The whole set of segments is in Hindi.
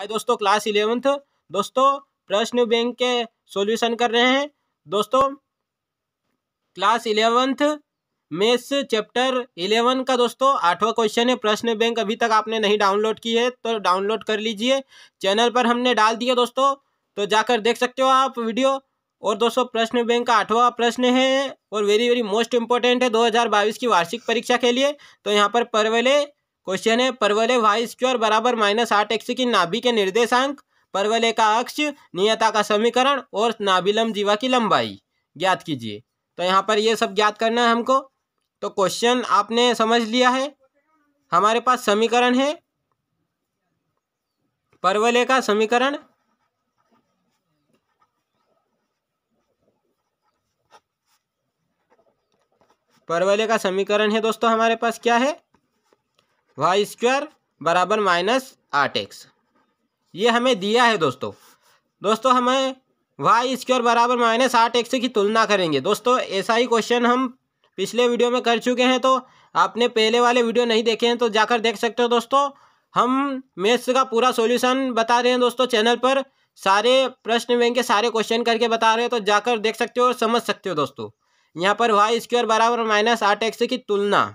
हाय दोस्तों क्लास इलेवेंथ दोस्तों प्रश्न बैंक के सॉल्यूशन कर रहे हैं दोस्तों class eleventh maths chapter eleven का दोस्तों आठवां क्वेश्चन है प्रश्न बैंक अभी तक आपने नहीं डाउनलोड की है तो डाउनलोड कर लीजिए चैनल पर हमने डाल दिया दोस्तों तो जाकर देख सकते हो आप वीडियो और दोस्तों प्रश्न बैंक का आठवां प्रश्न है और वेरी वेरी मोस्ट इंपॉर्टेंट है दो की वार्षिक परीक्षा के लिए तो यहाँ पर पर्वले क्वेश्चन है परवले वाई स्क्वायर बराबर माइनस आठ एक्स की नाभि के निर्देशांक परवले का अक्ष नियता का समीकरण और नाभिलम जीवा की लंबाई ज्ञात कीजिए तो यहाँ पर ये सब ज्ञात करना है हमको तो क्वेश्चन आपने समझ लिया है हमारे पास समीकरण है परवले का समीकरण परवले का समीकरण है दोस्तों हमारे पास क्या है वाई स्क्वायर बराबर माइनस आठ एक्स ये हमें दिया है दोस्तों दोस्तों हमें वाई स्क्वायर बराबर माइनस आठ एक्स की तुलना करेंगे दोस्तों ऐसा ही क्वेश्चन हम पिछले वीडियो में कर चुके हैं तो आपने पहले वाले वीडियो नहीं देखे हैं तो जाकर देख सकते हो दोस्तों हम मैथ्स का पूरा सॉल्यूशन बता रहे हैं दोस्तों चैनल पर सारे प्रश्न बैंक के सारे क्वेश्चन करके बता रहे हैं तो जाकर देख सकते हो और समझ सकते हो दोस्तों यहाँ पर वाई स्क्वायर बराबर माइनस आठ एक्स की तुलना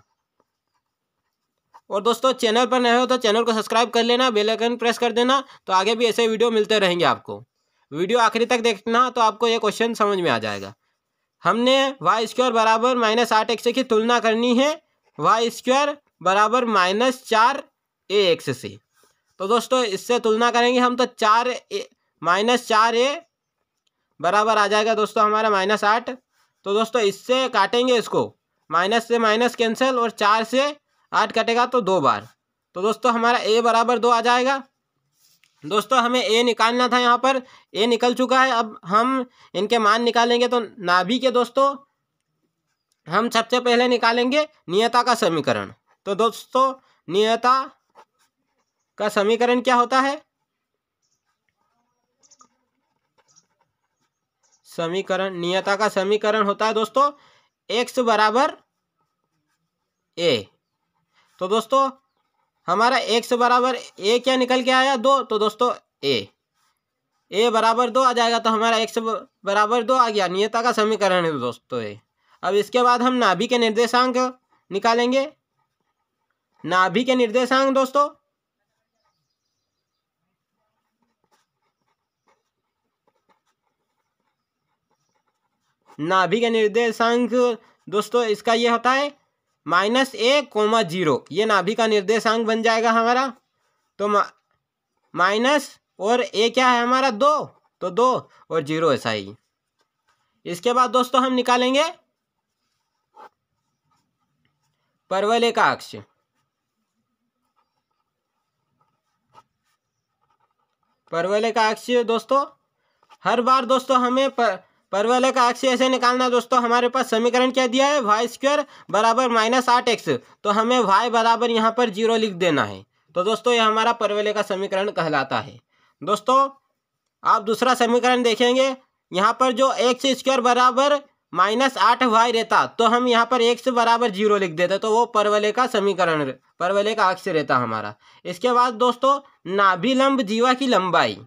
और दोस्तों चैनल पर नए हो तो चैनल को सब्सक्राइब कर लेना बेल आइकन प्रेस कर देना तो आगे भी ऐसे वीडियो मिलते रहेंगे आपको वीडियो आखिरी तक देखना तो आपको ये क्वेश्चन समझ में आ जाएगा हमने वाई स्क्वायर बराबर माइनस आठ एक्स की तुलना करनी है वाई स्क्वायर बराबर माइनस चार ए एक्स से तो दोस्तों इससे तुलना करेंगे हम तो चार ए माइनस चार ए बराबर आ जाएगा दोस्तों हमारा माइनस आठ तो दोस्तों इससे काटेंगे इसको माइनस से माइनस कैंसिल और चार से आठ कटेगा तो दो बार तो दोस्तों हमारा ए बराबर दो आ जाएगा दोस्तों हमें ए निकालना था यहाँ पर ए निकल चुका है अब हम इनके मान निकालेंगे तो नाभि के दोस्तों हम सबसे पहले निकालेंगे नियता का समीकरण तो दोस्तों नियता का समीकरण क्या होता है समीकरण नियता का समीकरण होता है दोस्तों एक्स बराबर ए तो दोस्तों हमारा एक्स बराबर ए क्या निकल के आया दो तो दोस्तों ए ए बराबर दो आ जाएगा तो हमारा एक्स बराबर दो आ गया नियता का समीकरण है दोस्तों ये अब इसके बाद हम नाभि के निर्देशांक निकालेंगे नाभि के निर्देशांक दोस्तों नाभि के निर्देशांक दोस्तों इसका ये होता है माइनस ए कोमा जीरो ये नाभि का निर्देशांक बन जाएगा हमारा तो माइनस और ए क्या है हमारा दो तो दो और जीरो ऐसा ही इसके बाद दोस्तों हम निकालेंगे परवलय का अक्ष परवलय का अक्ष दोस्तों हर बार दोस्तों हमें पर, परवलय का एक्स ऐसे निकालना दोस्तों हमारे पास समीकरण क्या दिया है वाई स्क्वेयर बराबर माइनस आठ एक्स तो हमें वाई बराबर यहाँ पर जीरो लिख देना है तो दोस्तों ये हमारा परवलय का समीकरण कहलाता है दोस्तों आप दूसरा समीकरण देखेंगे यहाँ पर जो एक्स स्क्वेयर बराबर माइनस आठ वाई रहता तो हम यहाँ पर एक्स बराबर जीरो लिख देते तो वो परवलय का समीकरण परवलय का अक्ष रहता हमारा इसके बाद दोस्तों नाभिलंब जीवा की लंबाई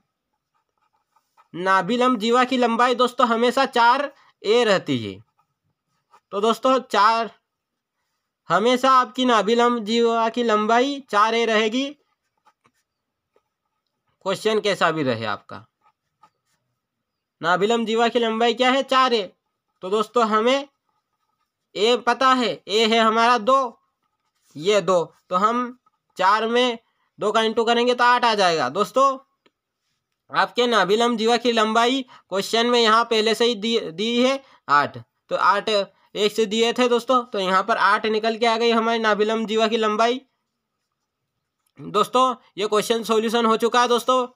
नाभिलम जीवा की लंबाई दोस्तों हमेशा चार ए रहती है तो दोस्तों चार हमेशा आपकी नाभिलम जीवा की लंबाई चार ए रहेगी क्वेश्चन कैसा भी रहे आपका नाभिलम जीवा की लंबाई क्या है चार ए तो दोस्तों हमें ए पता है ए है हमारा दो ये दो तो हम चार में दो का इंटू करेंगे तो आठ आ जाएगा दोस्तों आपके नाभिलंब जीवा की लंबाई क्वेश्चन में यहाँ पहले से ही दी दी है आठ तो आठ एक से दिए थे दोस्तों तो यहाँ पर आठ निकल के आ गई हमारी नाभिलंब जीवा की लंबाई दोस्तों ये क्वेश्चन सॉल्यूशन हो चुका है दोस्तों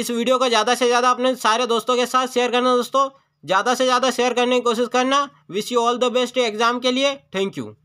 इस वीडियो को ज़्यादा से ज़्यादा अपने सारे दोस्तों के साथ शेयर करना दोस्तों ज़्यादा से ज़्यादा शेयर करने की कोशिश करना wish you all the best exam के लिए थैंक यू